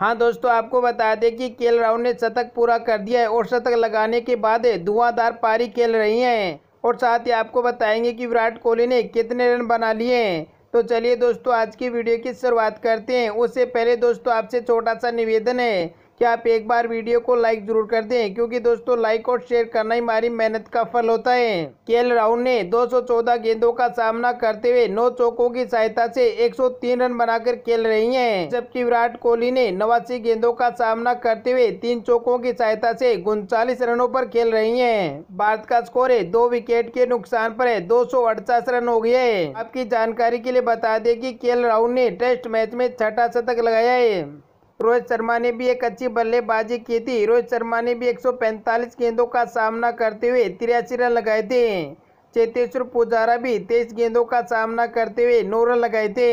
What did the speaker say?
हाँ दोस्तों आपको बता दें कि केल राहुल ने शतक पूरा कर दिया है और शतक लगाने के बाद धुआंधार पारी खेल रही हैं और साथ ही आपको बताएंगे कि विराट कोहली ने कितने रन बना लिए हैं तो चलिए दोस्तों आज की वीडियो की शुरुआत करते हैं उससे पहले दोस्तों आपसे छोटा सा निवेदन है कि आप एक बार वीडियो को लाइक जरूर कर दें क्योंकि दोस्तों लाइक और शेयर करना ही हमारी मेहनत का फल होता है के राहुल ने 214 गेंदों का सामना करते हुए नौ चौकों की सहायता से 103 रन बनाकर खेल रही हैं जबकि विराट कोहली ने नवासी गेंदों का सामना करते हुए तीन चौकों की सहायता से उनचालीस रनों पर खेल रही है भारत का स्कोर है दो विकेट के नुकसान पर है दो रन हो गया है आपकी जानकारी के लिए बता दें की के राहुल ने टेस्ट मैच में छठा शतक लगाया है रोहित शर्मा ने भी एक अच्छी बल्लेबाजी की थी रोहित शर्मा ने भी 145 गेंदों का सामना करते हुए तिरासी रन लगाए थे चेतेश्वर पुजारा भी तेईस गेंदों का सामना करते हुए नौ रन लगाए थे